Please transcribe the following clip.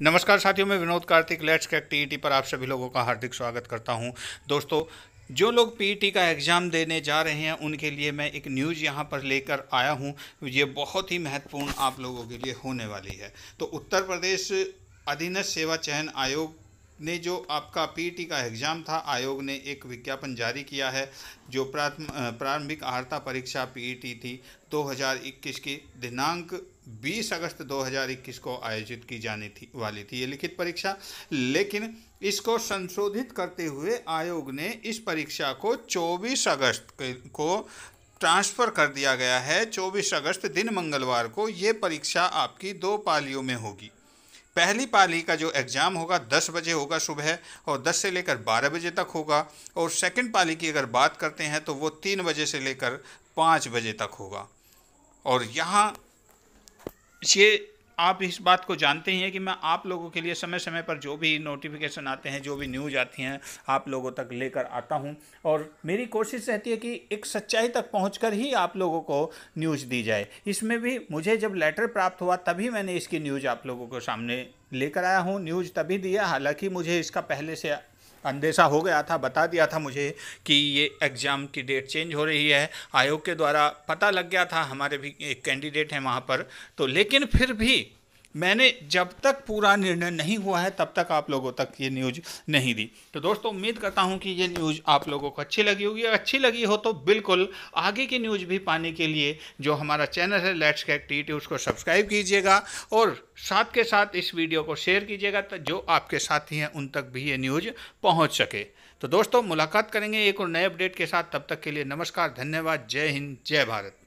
नमस्कार साथियों मैं Vinod Kartik let's K T पर आप सभी लोगों का हार्दिक स्वागत करता हूं दोस्तों जो लोग पीटी e का एग्ज़ाम देने जा रहे हैं उनके लिए मैं एक न्यूज़ यहाँ पर लेकर आया हूँ ये बहुत ही महत्वपूर्ण आप लोगों के लिए होने वाली है तो उत्तर प्रदेश अधीनस्थ सेवा चयन आयोग ने जो आपका पीटी e का एग्ज़ाम था आयोग ने एक विज्ञापन जारी किया है जो प्रारंभिक आहारता परीक्षा पीईटी e थी 2021 की दिनांक 20 अगस्त 2021 को आयोजित की जाने थी वाली थी ये लिखित परीक्षा लेकिन इसको संशोधित करते हुए आयोग ने इस परीक्षा को 24 अगस्त को ट्रांसफ़र कर दिया गया है 24 अगस्त दिन मंगलवार को ये परीक्षा आपकी दो पालियों में होगी पहली पाली का जो एग्ज़ाम होगा 10 बजे होगा सुबह और 10 से लेकर 12 बजे तक होगा और सेकंड पाली की अगर बात करते हैं तो वो तीन बजे से लेकर पाँच बजे तक होगा और यहाँ ये आप इस बात को जानते ही हैं कि मैं आप लोगों के लिए समय समय पर जो भी नोटिफिकेशन आते हैं जो भी न्यूज आती हैं आप लोगों तक लेकर आता हूं और मेरी कोशिश रहती है कि एक सच्चाई तक पहुँच ही आप लोगों को न्यूज़ दी जाए इसमें भी मुझे जब लेटर प्राप्त हुआ तभी मैंने इसकी न्यूज़ आप लोगों के सामने लेकर आया हूँ न्यूज़ तभी दिया हालांकि मुझे इसका पहले से अंदेशा हो गया था बता दिया था मुझे कि ये एग्ज़ाम की डेट चेंज हो रही है आयोग के द्वारा पता लग गया था हमारे भी एक कैंडिडेट हैं वहाँ पर तो लेकिन फिर भी मैंने जब तक पूरा निर्णय नहीं हुआ है तब तक आप लोगों तक ये न्यूज नहीं दी तो दोस्तों उम्मीद करता हूँ कि ये न्यूज आप लोगों को अच्छी लगी होगी अच्छी लगी हो तो बिल्कुल आगे की न्यूज भी पाने के लिए जो हमारा चैनल है लेट्स कैक टी उसको सब्सक्राइब कीजिएगा और साथ के साथ इस वीडियो को शेयर कीजिएगा जो आपके साथी हैं उन तक भी ये न्यूज पहुँच सके तो दोस्तों मुलाकात करेंगे एक और नए अपडेट के साथ तब तक के लिए नमस्कार धन्यवाद जय हिंद जय भारत